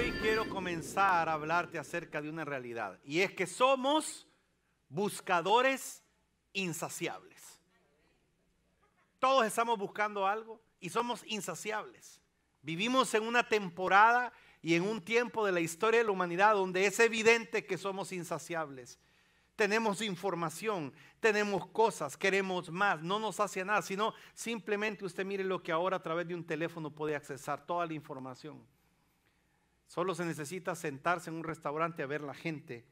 Hoy quiero comenzar a hablarte acerca de una realidad y es que somos buscadores insaciables. Todos estamos buscando algo y somos insaciables. Vivimos en una temporada y en un tiempo de la historia de la humanidad donde es evidente que somos insaciables. Tenemos información, tenemos cosas, queremos más, no nos hace nada, sino simplemente usted mire lo que ahora a través de un teléfono puede accesar, toda la información Solo se necesita sentarse en un restaurante a ver la gente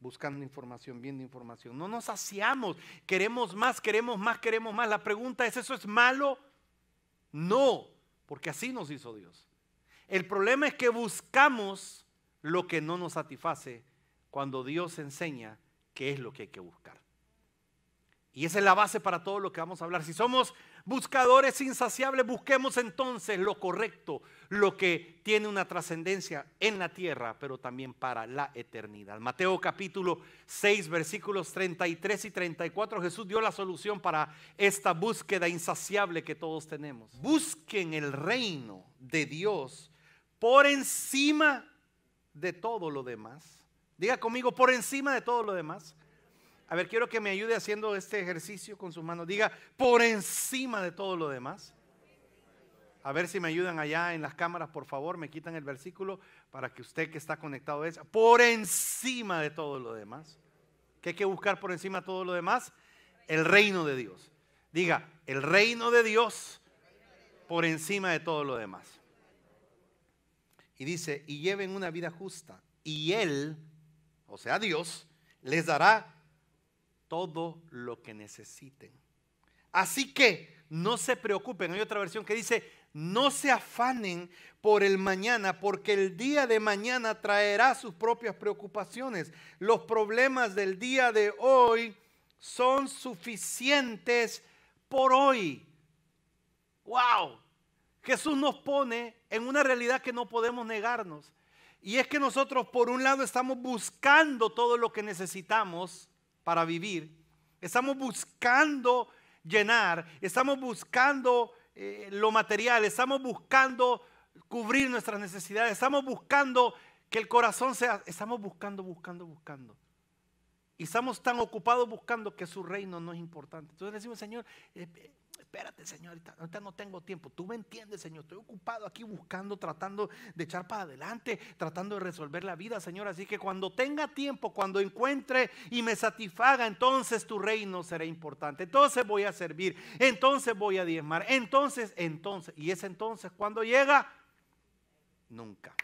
buscando información, viendo información. No nos saciamos, queremos más, queremos más, queremos más. La pregunta es, ¿eso es malo? No, porque así nos hizo Dios. El problema es que buscamos lo que no nos satisface cuando Dios enseña qué es lo que hay que buscar. Y esa es la base para todo lo que vamos a hablar. Si somos buscadores insaciables, busquemos entonces lo correcto, lo que tiene una trascendencia en la tierra, pero también para la eternidad. Mateo capítulo 6, versículos 33 y 34, Jesús dio la solución para esta búsqueda insaciable que todos tenemos. Busquen el reino de Dios por encima de todo lo demás. Diga conmigo, por encima de todo lo demás. A ver, quiero que me ayude haciendo este ejercicio con sus manos. Diga, por encima de todo lo demás. A ver si me ayudan allá en las cámaras, por favor, me quitan el versículo para que usted que está conectado es por encima de todo lo demás. ¿Qué hay que buscar por encima de todo lo demás? El reino de Dios. Diga, el reino de Dios por encima de todo lo demás. Y dice, y lleven una vida justa. Y Él, o sea, Dios, les dará todo lo que necesiten. Así que no se preocupen. Hay otra versión que dice, no se afanen por el mañana, porque el día de mañana traerá sus propias preocupaciones. Los problemas del día de hoy son suficientes por hoy. ¡Wow! Jesús nos pone en una realidad que no podemos negarnos. Y es que nosotros, por un lado, estamos buscando todo lo que necesitamos para vivir. Estamos buscando llenar, estamos buscando eh, lo material, estamos buscando cubrir nuestras necesidades, estamos buscando que el corazón sea, estamos buscando, buscando, buscando. Y estamos tan ocupados buscando que su reino no es importante. Entonces decimos, Señor, eh, espérate, Señor, ahorita no tengo tiempo. Tú me entiendes, Señor. Estoy ocupado aquí buscando, tratando de echar para adelante, tratando de resolver la vida, Señor. Así que cuando tenga tiempo, cuando encuentre y me satisfaga, entonces tu reino será importante. Entonces voy a servir, entonces voy a diezmar, entonces, entonces. Y es entonces cuando llega, nunca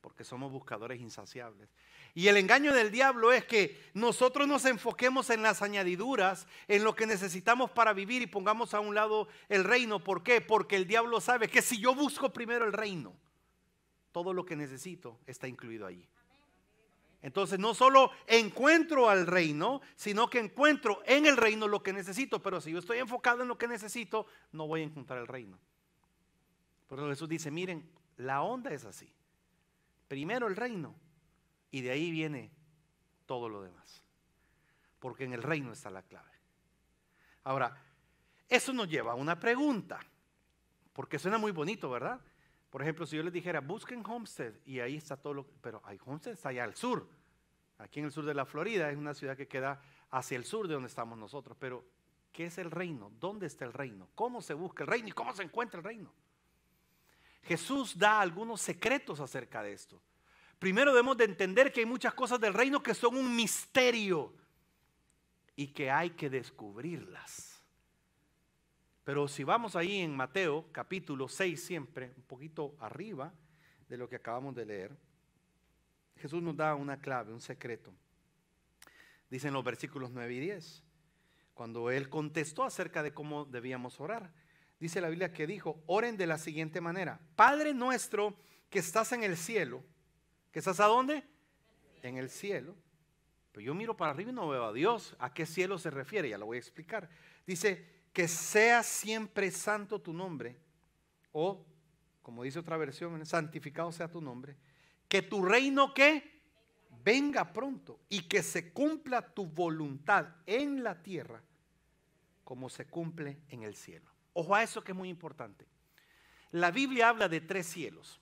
porque somos buscadores insaciables. Y el engaño del diablo es que nosotros nos enfoquemos en las añadiduras, en lo que necesitamos para vivir y pongamos a un lado el reino. ¿Por qué? Porque el diablo sabe que si yo busco primero el reino, todo lo que necesito está incluido allí. Entonces no solo encuentro al reino, sino que encuentro en el reino lo que necesito, pero si yo estoy enfocado en lo que necesito, no voy a encontrar el reino. Por eso Jesús dice, miren, la onda es así primero el reino y de ahí viene todo lo demás. Porque en el reino está la clave. Ahora, eso nos lleva a una pregunta, porque suena muy bonito, ¿verdad? Por ejemplo, si yo les dijera, busquen Homestead y ahí está todo lo... Pero hay Homestead está allá al sur, aquí en el sur de la Florida, es una ciudad que queda hacia el sur de donde estamos nosotros, pero ¿qué es el reino? ¿Dónde está el reino? ¿Cómo se busca el reino y cómo se encuentra el reino? Jesús da algunos secretos acerca de esto. Primero debemos de entender que hay muchas cosas del reino que son un misterio y que hay que descubrirlas. Pero si vamos ahí en Mateo capítulo 6 siempre, un poquito arriba de lo que acabamos de leer, Jesús nos da una clave, un secreto. Dicen los versículos 9 y 10, cuando él contestó acerca de cómo debíamos orar dice la Biblia que dijo, oren de la siguiente manera. Padre nuestro que estás en el cielo, que estás a dónde? En el cielo. Pero yo miro para arriba y no veo a Dios. ¿A qué cielo se refiere? Ya lo voy a explicar. Dice, que sea siempre santo tu nombre. O, como dice otra versión, santificado sea tu nombre. Que tu reino que venga pronto y que se cumpla tu voluntad en la tierra como se cumple en el cielo. Ojo a eso que es muy importante. La Biblia habla de tres cielos.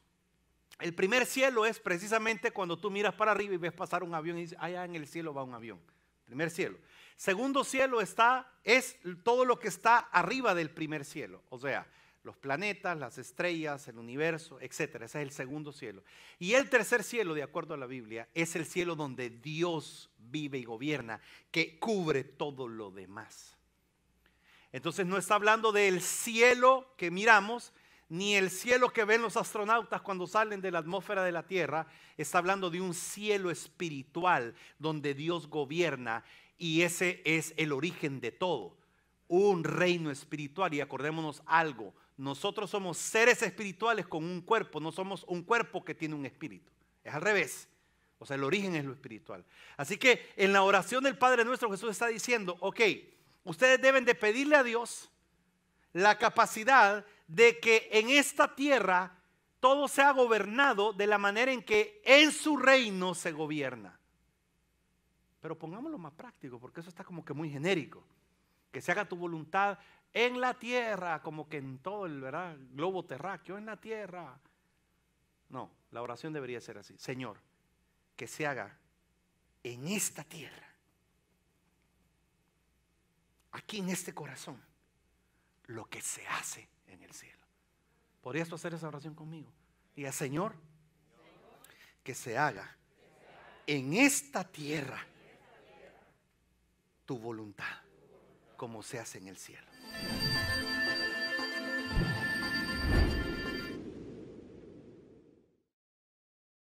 El primer cielo es precisamente cuando tú miras para arriba y ves pasar un avión y dices, allá en el cielo va un avión. Primer cielo. Segundo cielo está, es todo lo que está arriba del primer cielo. O sea, los planetas, las estrellas, el universo, etc. Ese es el segundo cielo. Y el tercer cielo, de acuerdo a la Biblia, es el cielo donde Dios vive y gobierna, que cubre todo lo demás. Entonces no está hablando del cielo que miramos, ni el cielo que ven los astronautas cuando salen de la atmósfera de la Tierra. Está hablando de un cielo espiritual donde Dios gobierna y ese es el origen de todo. Un reino espiritual. Y acordémonos algo, nosotros somos seres espirituales con un cuerpo, no somos un cuerpo que tiene un espíritu. Es al revés. O sea, el origen es lo espiritual. Así que en la oración del Padre nuestro Jesús está diciendo, ok, ustedes deben de pedirle a Dios la capacidad de que en esta tierra todo sea gobernado de la manera en que en su reino se gobierna. Pero pongámoslo más práctico, porque eso está como que muy genérico. Que se haga tu voluntad en la tierra, como que en todo el globo terráqueo, en la tierra. No, la oración debería ser así. Señor, que se haga en esta tierra aquí en este corazón lo que se hace en el cielo. ¿Podrías tú hacer esa oración conmigo? Diga, Señor, que se haga en esta tierra tu voluntad, como se hace en el cielo.